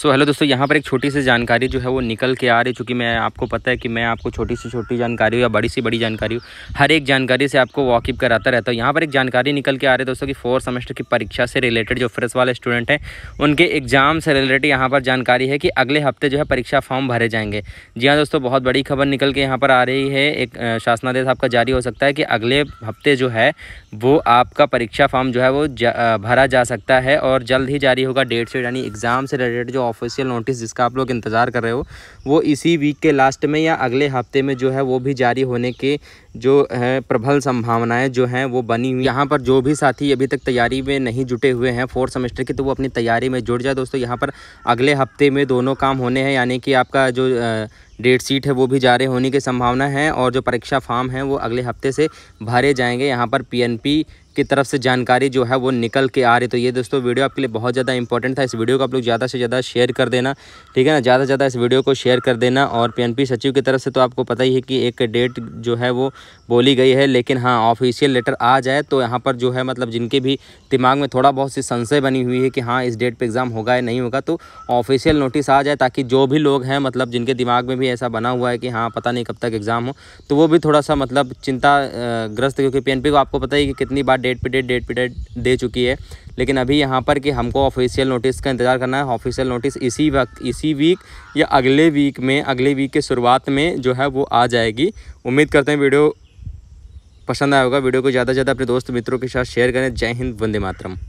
सो so, hello दोस्तों यहाँ पर एक छोटी सी जानकारी जो है वो निकल के आ रही चूँकि मैं आपको पता है कि मैं आपको छोटी सी छोटी जानकारी या बड़ी सी बड़ी जानकारी हर एक जानकारी से आपको वाकिफ कराता रहता हूँ यहाँ पर एक जानकारी निकल के आ रही है दोस्तों कि फोर्थ सेमेस्टर की परीक्षा से रिलेटेड जो फ्रेश वाले स्टूडेंट हैं उनके एग्ज़ाम से रिलेटेड यहाँ पर जानकारी है कि अगले हफ्ते जो है परीक्षा फॉर्म भरे जाएंगे जी हाँ दोस्तों बहुत बड़ी खबर निकल के यहाँ पर आ रही है एक शासनादेश आपका जारी हो सकता है कि अगले हफ्ते जो है वो आपका परीक्षा फॉर्म जो है वो भरा जा सकता है और जल्द ही जारी होगा डेट से यानी एग्ज़ाम से रिलेटेड जो ऑफिशियल नोटिस जिसका आप लोग इंतज़ार कर रहे हो वो इसी वीक के लास्ट में या अगले हफ्ते में जो है वो भी जारी होने के जो है प्रबल संभावनाएं जो हैं वो बनी हुई यहाँ पर जो भी साथी अभी तक तैयारी में नहीं जुटे हुए हैं फोर्थ सेमेस्टर की तो वो अपनी तैयारी में जुड़ जाए दोस्तों यहाँ पर अगले हफ्ते में दोनों काम होने हैं यानी कि आपका जो डेट शीट है वो भी जारी होने की संभावना है और जो परीक्षा फार्म है वो अगले हफ्ते से भरे जाएंगे यहाँ पर पीएनपी की तरफ से जानकारी जो है वो निकल के आ रही तो ये दोस्तों वीडियो आपके लिए बहुत ज़्यादा इंपॉर्टेंट था इस वीडियो को आप लोग ज़्यादा से ज़्यादा शेयर कर देना ठीक है ना ज़्यादा से ज़्यादा इस वीडियो को शेयर कर देना और पी सचिव की तरफ से तो आपको पता ही है कि एक डेट जो है वो बोली गई है लेकिन हाँ ऑफिशियल लेटर आ जाए तो यहाँ पर जो है मतलब जिनके भी दिमाग में थोड़ा बहुत सी संशय बनी हुई है कि हाँ इस डेट पर एग्ज़ाम होगा या नहीं होगा तो ऑफिशियल नोटिस आ जाए ताकि जो भी लोग हैं मतलब जिनके दिमाग में भी भी ऐसा बना हुआ है कि हाँ पता नहीं कब तक एग्ज़ाम हो तो वो भी थोड़ा सा मतलब चिंता ग्रस्त क्योंकि पी को आपको पता ही कि कितनी बार डेट पे डेट डेट पे डेट दे चुकी है लेकिन अभी यहाँ पर कि हमको ऑफिशियल नोटिस का इंतज़ार करना है ऑफिशियल नोटिस इसी वक्त इसी वीक या अगले वीक में अगले वीक के शुरुआत में जो है वो आ जाएगी उम्मीद करते हैं वीडियो पसंद आया होगा वीडियो को ज़्यादा से ज़्यादा अपने दोस्त मित्रों के साथ शेयर करें जय हिंद वंदे मातरम